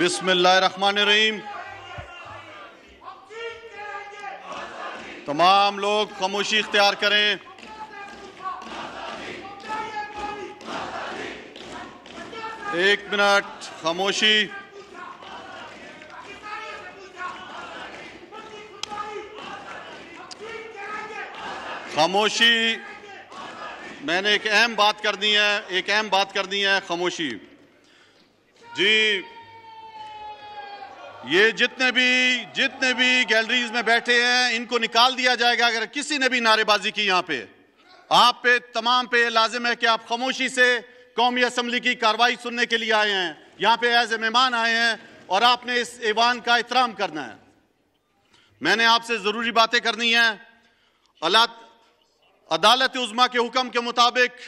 बिस्मिल्लाहिर्रहमानिर्रहीम तमाम लोग खामोशी इख्तियार करें एक मिनट खामोशी खामोशी मैंने एक अहम बात करनी है एक अहम बात करनी है खामोशी जी ये जितने भी जितने भी गैलरीज में बैठे हैं इनको निकाल दिया जाएगा अगर किसी ने भी नारेबाजी की यहाँ पे आप पे तमाम पे लाजिम है कि आप खामोशी से कौमी असम्बली की कार्रवाई सुनने के लिए आए हैं यहाँ पे एज ए मेहमान आए हैं और आपने इस ईवान का एहतराम करना है मैंने आपसे ज़रूरी बातें करनी है अदालत उज़मा के हुक्म के मुताबिक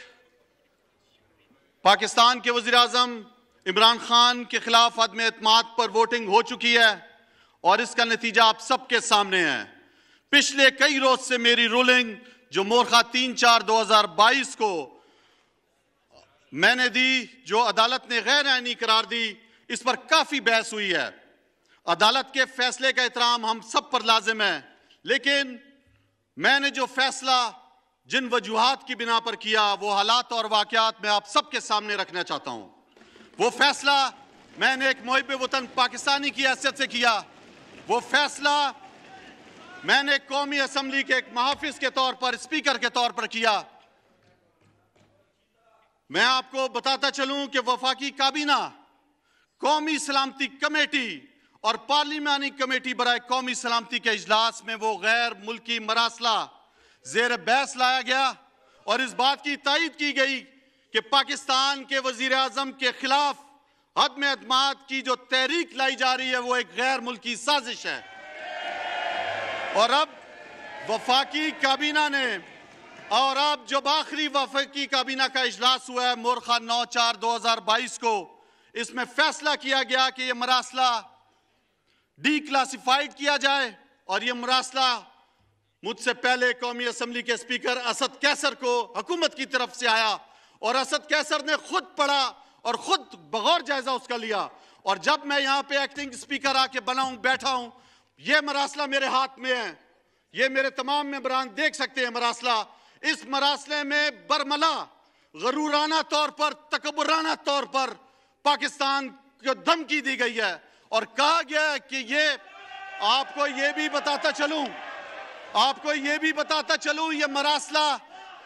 पाकिस्तान के वजीर अजम इमरान खान के खिलाफ अदम अतमाद पर वोटिंग हो चुकी है और इसका नतीजा आप सबके सामने है पिछले कई रोज से मेरी रूलिंग जो मोरखा तीन चार दो हजार बाईस को मैंने दी जो अदालत ने गैर आयनी करार दी इस पर काफी बहस हुई है अदालत के फैसले का एहतराम हम सब पर लाजिम है लेकिन मैंने जो फैसला जिन वजूहत की बिना पर किया वो हालात और वाकत मैं आप सबके सामने रखना चाहता हूं वो फैसला मैंने एक मोहब वतन पाकिस्तानी की हैसियत से किया वो फैसला मैंने कौमी असम्बली के एक महाफिज के तौर पर स्पीकर के तौर पर किया मैं आपको बताता चलूं कि वफाकी काबीना कौमी सलामती कमेटी और पार्लिमानी कमेटी बरए कौमी सलामती के अजलास में वो गैर मुल्की मरासला जेर बहस लाया गया और इस बात की तयद की गई कि पाकिस्तान के वजीर अजम के खिलाफ हदम अदमात की जो तहरीक लाई जा रही है वो एक गैर मुल्की साजिश है और अब वफाकी काबीना ने और अब जो आखिरी वफाकी काबीना का इजलास हुआ है मोरखा नौ चार दो हजार बाईस को इसमें फैसला किया गया कि यह मरासला डी क्लासीफाइड किया जाए और यह मरासला मुझसे पहले कौमी असम्बली के स्पीकर असद कैसर को हुकूमत की तरफ से आया और असद कैसर ने खुद पढ़ा और खुद बगौर जायजा उसका लिया और जब मैं यहाँ पे एक्टिंग स्पीकर आके बनाऊ बैठा हूं ये मरासला मेरे हाथ में है ये मेरे तमाम मेबरान देख सकते हैं मरासला इस मरासले में बरमला गरूराना तौर पर तकबराना तौर पर पाकिस्तान को धमकी दी गई है और कहा गया है कि ये आपको ये भी बताता चलूं आपको ये भी बताता चलूं ये मरासला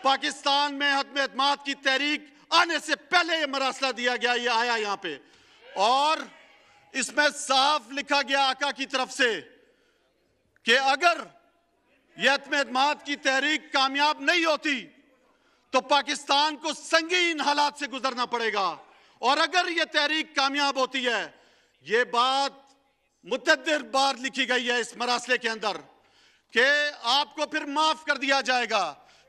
पाकिस्तान में हतम अहतम की तहरीक आने से पहले ये मरासला दिया गया ये आया यहाँ पे और इसमें साफ लिखा गया आका की तरफ से कि अगर यह अहतम की तहरीक कामयाब नहीं होती तो पाकिस्तान को संगीन हालात से गुजरना पड़ेगा और अगर यह तहरीक कामयाब होती है यह बात मुतदर बार लिखी गई है इस मरासले के अंदर कि आपको फिर माफ कर दिया जाएगा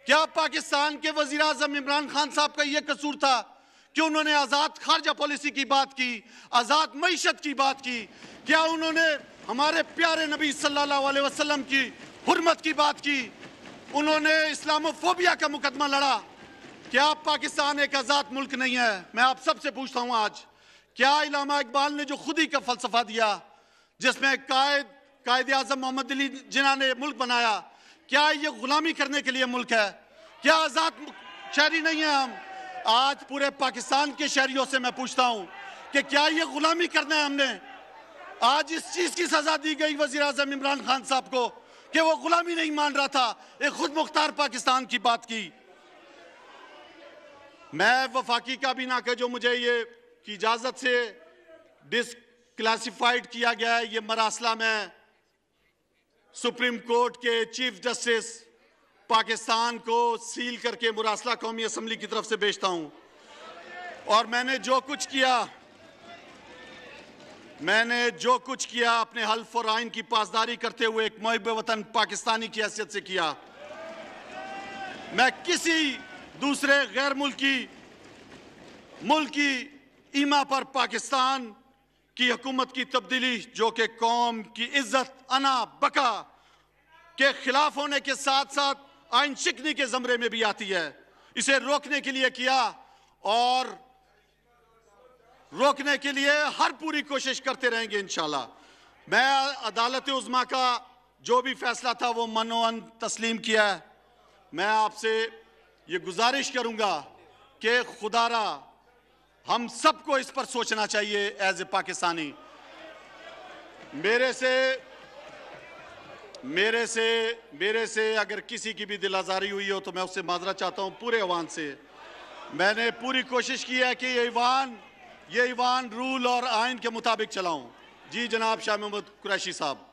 क्या पाकिस्तान के वजीर अजम इमरान खान साहब का यह कसूर था कि उन्होंने आज़ाद खारजा पॉलिसी की बात की आज़ाद मीशत की बात की क्या उन्होंने हमारे प्यारे नबी सल्लल्लाहु वसल्लम की हरमत की बात की उन्होंने इस्लामोफोबिया का मुकदमा लड़ा क्या पाकिस्तान एक आज़ाद मुल्क नहीं है मैं आप सबसे पूछता हूँ आज क्या इलामा इकबाल ने जो खुद ही का फलसफा दिया जिसमें कायद कायद आजम मोहम्मद अली जिना ने मुल्क बनाया क्या ये गुलामी करने के लिए मुल्क है क्या आज़ाद शहरी नहीं है हम आज पूरे पाकिस्तान के शहरियों से मैं पूछता हूँ कि क्या ये गुलामी करना है हमने आज इस चीज़ की सज़ा दी गई वजी अजम इमरान खान साहब को कि वो गुलामी नहीं मान रहा था एक खुद मुख्तार पाकिस्तान की बात की मैं वफाकी का भी ना जो मुझे ये की इजाज़त से डिस क्लासीफाइड किया गया है ये मरासला में सुप्रीम कोर्ट के चीफ जस्टिस पाकिस्तान को सील करके मुरासला कौमी असम्बली की तरफ से भेजता हूं और मैंने जो कुछ किया मैंने जो कुछ किया अपने हल्फ और आइन की पासदारी करते हुए एक महब वतन पाकिस्तानी की हैसियत से किया मैं किसी दूसरे गैर मुल्की मुल्की ईमा पर पाकिस्तान की हकूमत की तब्दीली जो कि कौम की इज्जत अना बका के खिलाफ होने के साथ साथ आइन शिकनी के जमरे में भी आती है इसे रोकने के लिए किया और रोकने के लिए हर पूरी कोशिश करते रहेंगे इनशाला मैं अदालत उजमा का जो भी फैसला था वो मनोअन तस्लीम किया है मैं आपसे ये गुजारिश करूंगा कि खुदारा हम सबको इस पर सोचना चाहिए एज ए पाकिस्तानी मेरे से मेरे से मेरे से अगर किसी की भी दिल आज़ारी हुई हो तो मैं उससे माजरा चाहता हूँ पूरे ईवान से मैंने पूरी कोशिश की है कि ये ईवान ये ईवान रूल और आयन के मुताबिक चलाऊं जी जनाब शाह मोहम्मद कुरैशी साहब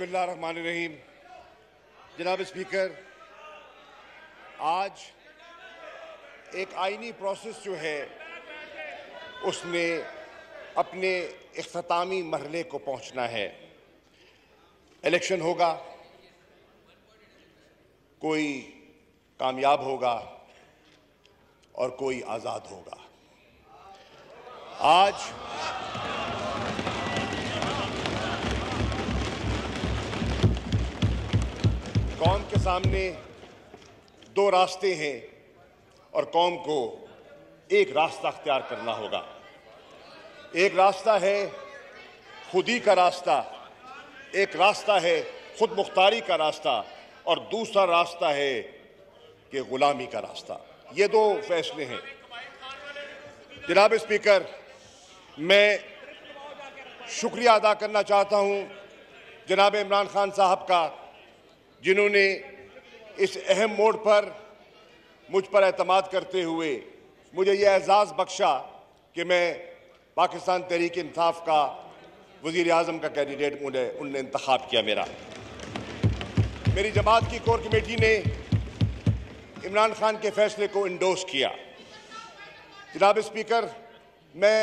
बसमीम जनाब स्पीकर आज एक आइनी प्रोसेस जो है उसने अपने अख्तामी मरले को पहुंचना है इलेक्शन होगा कोई कामयाब होगा और कोई आज़ाद होगा आज सामने दो रास्ते हैं और कौम को एक रास्ता अख्तियार करना होगा एक रास्ता है खुदी का रास्ता एक रास्ता है खुद मुख्तारी का रास्ता और दूसरा रास्ता है कि ग़ुलामी का रास्ता ये दो फैसले हैं जनाब स्पीकर मैं शुक्रिया अदा करना चाहता हूँ जनाब इमरान खान साहब का जिन्होंने इस अहम मोड़ पर मुझ पर अतमाद करते हुए मुझे यह एज़ाज़ बख्शा कि मैं पाकिस्तान तहरीक इंसाफ का वजीर अजम का कैंडिडेट मुझे उनने इंतखब किया मेरा मेरी जमात की कोर कमेटी ने इमरान खान के फैसले को इंडोस किया जनाब स्पीकर मैं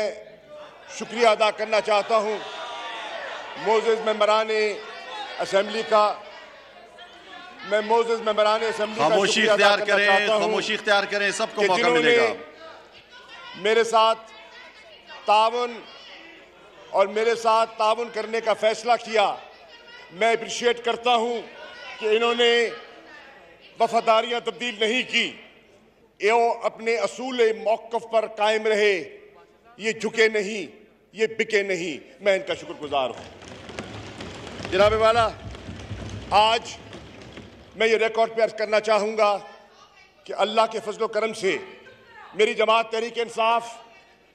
शुक्रिया अदा करना चाहता हूँ मोज़ मम्बरान असम्बली का मैं मोजस मेम्बरान असम्बली खामोशी इख्तियार करें खामोशी इख्तियार करें सबको मौका मिलेगा मेरे साथ तावन और मेरे साथ ताउन करने का फैसला किया मैं अप्रिशिएट करता हूँ कि इन्होंने वफादारियां तब्दील नहीं की यो अपने असूल मौकफ पर कायम रहे ये झुके नहीं ये बिके नहीं मैं इनका शुक्रगुजार हूँ जनाबे वाला आज मैं ये रिकॉर्ड पेश करना चाहूँगा कि अल्लाह के फजल करम से मेरी जमात तहरीक इंसाफ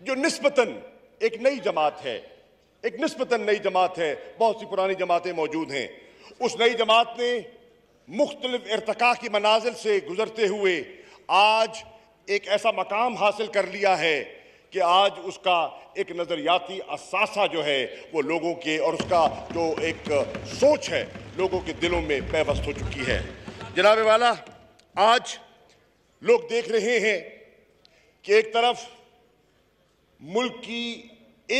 जो नस्बता एक नई जमात है एक नस्बता नई जमात है बहुत सी पुरानी जमातें मौजूद हैं उस नई जमात ने मुख्तलिफ इरतका की मनाजिल से गुजरते हुए आज एक ऐसा मकाम हासिल कर लिया है कि आज उसका एक नज़रियाती असासा जो है वो लोगों के और उसका जो एक सोच है लोगों के दिलों में पैवस्त हो चुकी है जनाब वाला आज लोग देख रहे हैं कि एक तरफ मुल्क की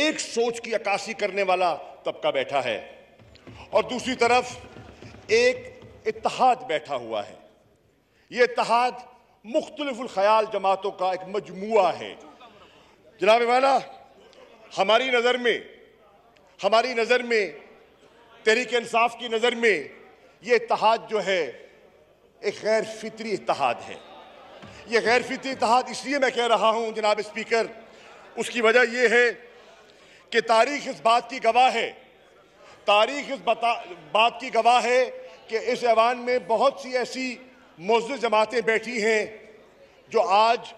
एक सोच की अक्कासी करने वाला तबका बैठा है और दूसरी तरफ एक इतिहाद बैठा हुआ है ये इतिहाद मुख्तलिफ़ुल ख्याल जमातों का एक मजमू है जनाब वाला हमारी नज़र में हमारी नज़र में तहरीक इंसाफ की नज़र में ये इतिहाद जो है एक गैर फितरी इतिहाद है ये गैर फितरी इतिहाद इसलिए मैं कह रहा हूँ जनाब स्पीकर उसकी वजह यह है कि तारीख इस बात की गवाह है तारीख इस बता बात की गवाह है कि इस ऐवान में बहुत सी ऐसी मौजूद जमातें बैठी हैं जो आज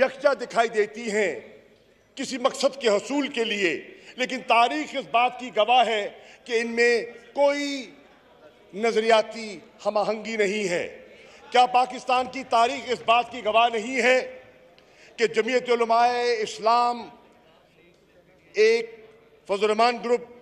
यकजा दिखाई देती हैं किसी मकसद के हसूल के लिए लेकिन तारीख इस बात की गवाह है कि इनमें कोई नज़रियाती हम आहंगी नहीं है क्या पाकिस्तान की तारीख इस बात की गवाह नहीं है कि जमीयत इस्लाम एक फजलमान ग्रुप